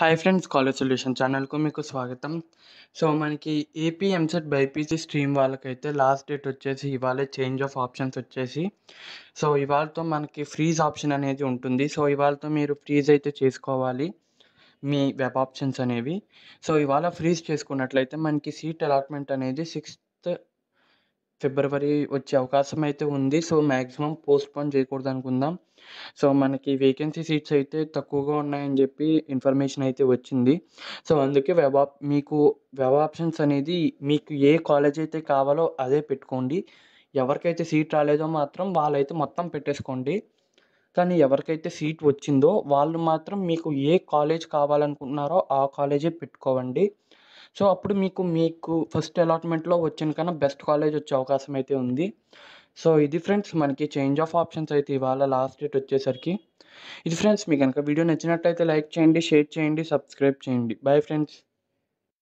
hi friends college solution ఛానల్కు మీకు స్వాగతం సో మనకి ఏపీ ఎంసెట్ బైపీసీ స్ట్రీమ్ వాళ్ళకైతే లాస్ట్ డేట్ వచ్చేసి ఇవాళ చేంజ్ ఆఫ్ ఆప్షన్స్ వచ్చేసి సో ఇవాళతో మనకి ఫ్రీజ్ ఆప్షన్ అనేది ఉంటుంది సో ఇవాళతో మీరు ఫ్రీజ్ అయితే చేసుకోవాలి మీ వెబ్ ఆప్షన్స్ అనేవి సో ఇవాళ ఫ్రీజ్ చేసుకున్నట్లయితే మనకి సీట్ అలాట్మెంట్ అనేది సిక్స్త్ ఫిబ్రవరి వచ్చే అవకాశం అయితే ఉంది సో మ్యాక్సిమం పోస్ట్పోన్ చేయకూడదు అనుకుందాం సో మనకి వేకెన్సీ సీట్స్ అయితే తక్కువగా ఉన్నాయని చెప్పి ఇన్ఫర్మేషన్ అయితే వచ్చింది సో అందుకే వెబ్ ఆప్ మీకు వెబ్ ఆప్షన్స్ అనేది మీకు ఏ కాలేజ్ అయితే కావాలో అదే పెట్టుకోండి ఎవరికైతే సీట్ రాలేదో మాత్రం వాళ్ళైతే మొత్తం పెట్టేసుకోండి కానీ ఎవరికైతే సీట్ వచ్చిందో వాళ్ళు మాత్రం మీకు ఏ కాలేజ్ కావాలనుకుంటున్నారో ఆ కాలేజే పెట్టుకోవండి సో అప్పుడు మీకు మీకు ఫస్ట్ అలాట్మెంట్లో వచ్చిన కన్నా బెస్ట్ కాలేజ్ వచ్చే అవకాశం అయితే ఉంది సో ఇది ఫ్రెండ్స్ మనకి చేంజ్ ఆఫ్ ఆప్షన్స్ అయితే ఇవాళ లాస్ట్ డేట్ వచ్చేసరికి ఇది ఫ్రెండ్స్ మీకు కనుక వీడియో నచ్చినట్లయితే లైక్ చేయండి షేర్ చేయండి సబ్స్క్రైబ్ చేయండి బాయ్ ఫ్రెండ్స్